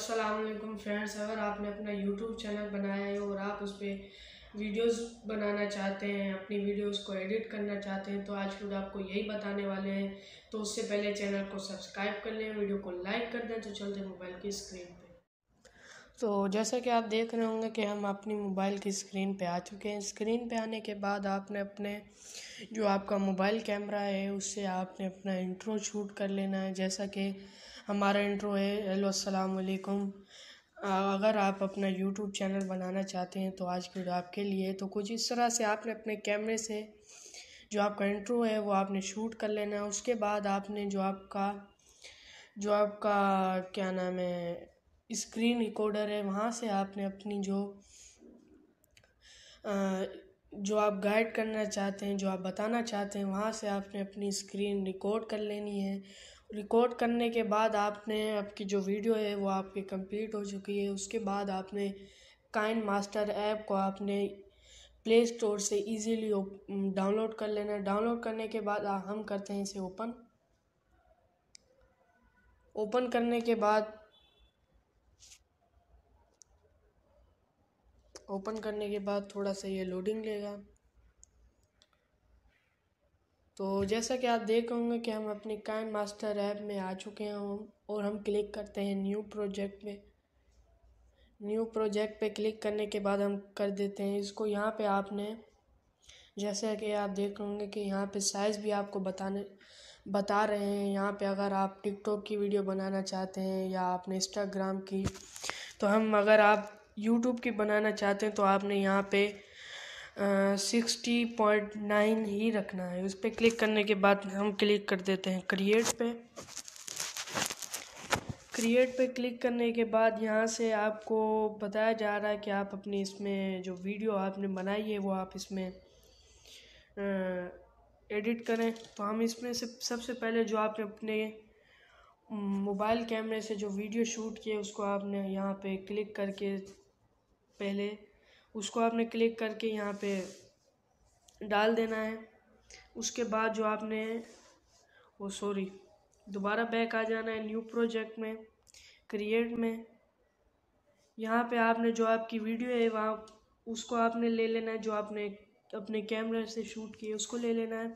Aslam friends अगर आपने अपना यूट्यूब चैनल बनाया है और आप उस पर वीडियोस बनाना चाहते हैं अपनी वीडियोस को एडिट करना चाहते हैं तो आज फिर आपको यही बताने वाले हैं तो उससे पहले चैनल को सब्सक्राइब कर लें वीडियो को लाइक कर दें तो चलते मोबाइल की स्क्रीन पर तो जैसा कि आप देख रहे होंगे कि हम अपनी मोबाइल की स्क्रीन पर आ चुके हैं स्क्रीन पर आने के बाद आपने अपने जो आपका मोबाइल कैमरा है उससे आपने अपना इंट्रो शूट कर लेना है जैसा कि हमारा इंट्रो है हेलो अस्सलाम वालेकुम अगर आप अपना यूट्यूब चैनल बनाना चाहते हैं तो आज की वीडियो आपके लिए तो कुछ इस तरह से आपने अपने कैमरे से जो आपका इंट्रो है वो आपने शूट कर लेना है उसके बाद आपने जो आपका जो आपका क्या नाम है स्क्रीन रिकॉर्डर है वहाँ से आपने अपनी जो आ, जो आप गाइड करना चाहते हैं जो आप बताना चाहते हैं वहाँ से आपने अपनी स्क्रीन रिकॉर्ड कर लेनी है रिकॉर्ड करने के बाद आपने आपकी जो वीडियो है वो आपकी कंप्लीट हो चुकी है उसके बाद आपने काइन मास्टर ऐप को आपने प्ले स्टोर से इजीली डाउनलोड mm, कर लेना है डाउनलोड करने के बाद हम करते हैं इसे ओपन ओपन करने के बाद ओपन करने के बाद थोड़ा सा ये लोडिंग लेगा तो जैसा कि आप देख होंगे कि हम अपने काइन मास्टर ऐप में आ चुके हैं और हम क्लिक करते हैं न्यू प्रोजेक्ट में न्यू प्रोजेक्ट पे क्लिक करने के बाद हम कर देते हैं इसको यहाँ पे आपने जैसा कि आप देख होंगे कि यहाँ पे साइज़ भी आपको बताने बता रहे हैं यहाँ पे अगर आप टिकटॉक की वीडियो बनाना चाहते हैं या आपने इंस्टाग्राम की तो हम अगर आप यूट्यूब की बनाना चाहते हैं तो आपने यहाँ पर सिक्सटी पॉइंट नाइन ही रखना है उस पर क्लिक करने के बाद हम क्लिक कर देते हैं क्रिएट पे क्रिएट पे क्लिक करने के बाद यहाँ से आपको बताया जा रहा है कि आप अपनी इसमें जो वीडियो आपने बनाई है वो आप इसमें एडिट करें तो हम इसमें से सबसे पहले जो आपने अपने मोबाइल कैमरे से जो वीडियो शूट किए उसको आपने यहाँ पे क्लिक करके पहले उसको आपने क्लिक करके यहाँ पे डाल देना है उसके बाद जो आपने वो सॉरी दोबारा बैक आ जाना है न्यू प्रोजेक्ट में क्रिएट में यहाँ पे आपने जो आपकी वीडियो है वहाँ उसको आपने ले लेना है जो आपने अपने कैमरे से शूट किए उसको ले लेना है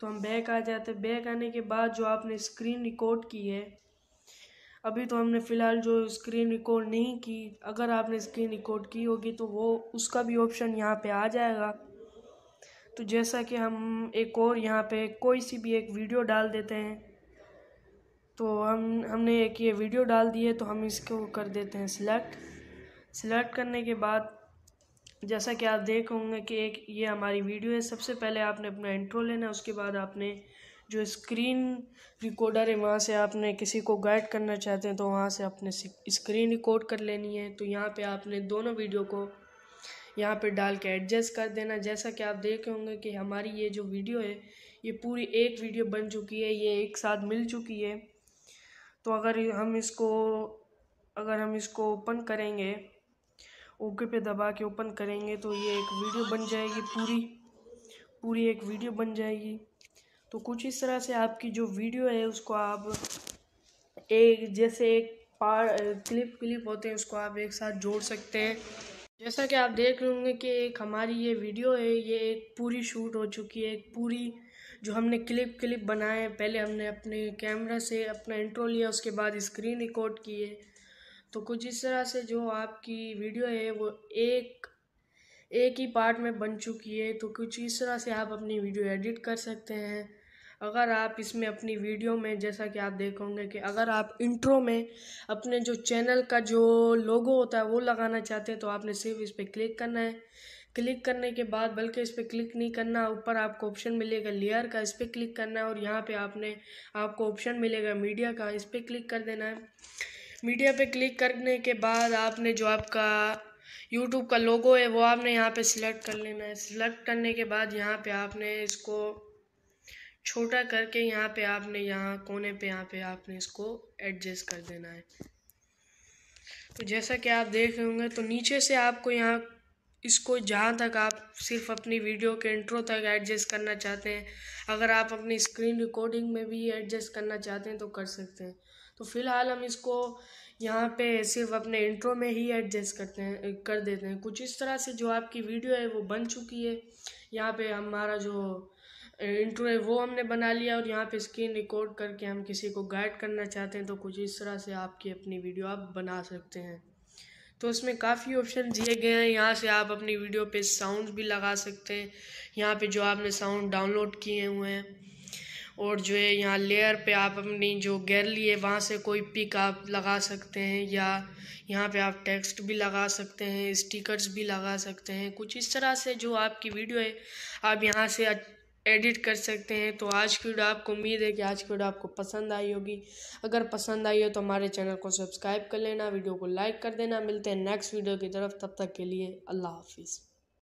तो हम बैक आ जाते बैक आने के बाद जो आपने स्क्रीन रिकॉर्ड की है अभी तो हमने फ़िलहाल जो स्क्रीन रिकॉर्ड नहीं की अगर आपने स्क्रीन रिकॉर्ड की होगी तो वो उसका भी ऑप्शन यहाँ पे आ जाएगा तो जैसा कि हम एक और यहाँ पे कोई सी भी एक वीडियो डाल देते हैं तो हम हमने एक ये वीडियो डाल दी है तो हम इसको कर देते हैं सिलेक्ट सिलेक्ट करने के बाद जैसा कि आप देख होंगे कि एक ये हमारी वीडियो है सबसे पहले आपने अपना इंट्रो लेना है उसके बाद आपने जो स्क्रीन रिकॉर्डर है वहाँ से आपने किसी को गाइड करना चाहते हैं तो वहाँ से आपने स्क्रीन रिकॉर्ड कर लेनी है तो यहाँ पे आपने दोनों वीडियो को यहाँ पे डाल के एडजस्ट कर देना जैसा कि आप देखे होंगे कि हमारी ये जो वीडियो है ये पूरी एक वीडियो बन चुकी है ये एक साथ मिल चुकी है तो अगर हम इसको अगर हम इसको ओपन करेंगे ओके पे दबा के ओपन करेंगे तो ये एक वीडियो बन जाएगी पूरी पूरी एक वीडियो बन जाएगी तो कुछ इस तरह से आपकी जो वीडियो है उसको आप एक जैसे एक पार क्लिप क्लिप होते हैं उसको आप एक साथ जोड़ सकते हैं जैसा कि आप देख रहे होंगे कि एक हमारी ये वीडियो है ये एक पूरी शूट हो चुकी है एक पूरी जो हमने क्लिप क्लिप बनाए हैं पहले हमने अपने कैमरा से अपना इंट्रो लिया उसके बाद स्क्रीन रिकॉर्ड किए तो कुछ इस तरह से जो आपकी वीडियो है वो एक एक ही पार्ट में बन चुकी है तो कुछ इस तरह से आप अपनी वीडियो एडिट कर सकते हैं अगर आप इसमें अपनी वीडियो में जैसा कि आप देखोगे कि अगर आप इंट्रो में अपने जो चैनल का जो लोगो होता है वो लगाना चाहते हैं तो आपने सिर्फ इस पर क्लिक करना है क्लिक करने के बाद बल्कि इस पर क्लिक नहीं करना ऊपर आपको ऑप्शन मिलेगा लेयर का इस पर क्लिक करना है और यहाँ पे आपने आपको ऑप्शन मिलेगा मीडिया का इस पर क्लिक कर देना है मीडिया पे क्लिक करने के बाद आपने जो आपका यूट्यूब का लोगो है वो आपने यहाँ पे सिलेक्ट कर लेना है सिलेक्ट करने के बाद यहाँ पे आपने इसको छोटा करके यहाँ पे आपने यहाँ कोने पे यहाँ पे आपने इसको एडजस्ट कर देना है तो जैसा कि आप देख रहे होंगे तो नीचे से आपको यहाँ इसको जहाँ तक आप सिर्फ अपनी वीडियो के इंट्रो तक एडजस्ट करना चाहते हैं अगर आप अपनी स्क्रीन रिकॉर्डिंग में भी एडजस्ट करना चाहते हैं तो कर सकते हैं तो फ़िलहाल हम इसको यहाँ पे सिर्फ अपने इंट्रो में ही एडजस्ट करते हैं कर देते हैं कुछ इस तरह से जो आपकी वीडियो है वो बन चुकी है यहाँ पे हमारा जो इंट्रो है वो हमने बना लिया और यहाँ पे स्क्रीन रिकॉर्ड करके हम किसी को गाइड करना चाहते हैं तो कुछ इस तरह से आपकी अपनी वीडियो आप बना सकते हैं तो इसमें काफ़ी ऑप्शन दिए गए हैं यहाँ से आप अपनी वीडियो पे साउंड भी लगा सकते हैं यहाँ पे जो आपने साउंड डाउनलोड किए हुए हैं और जो है यहाँ लेयर पे आप अपनी जो गैलरी है वहाँ से कोई पिक आप लगा सकते हैं या यहाँ पे आप टेक्स्ट भी लगा सकते हैं स्टिकर्स भी लगा सकते हैं कुछ इस तरह से जो आपकी वीडियो है आप यहाँ से एडिट कर सकते हैं तो आज की वीडियो आपको उम्मीद है कि आज की वीडियो आपको पसंद आई होगी अगर पसंद आई हो तो हमारे चैनल को सब्सक्राइब कर लेना वीडियो को लाइक कर देना मिलते हैं नेक्स्ट वीडियो की तरफ तब तक के लिए अल्लाह हाफिज़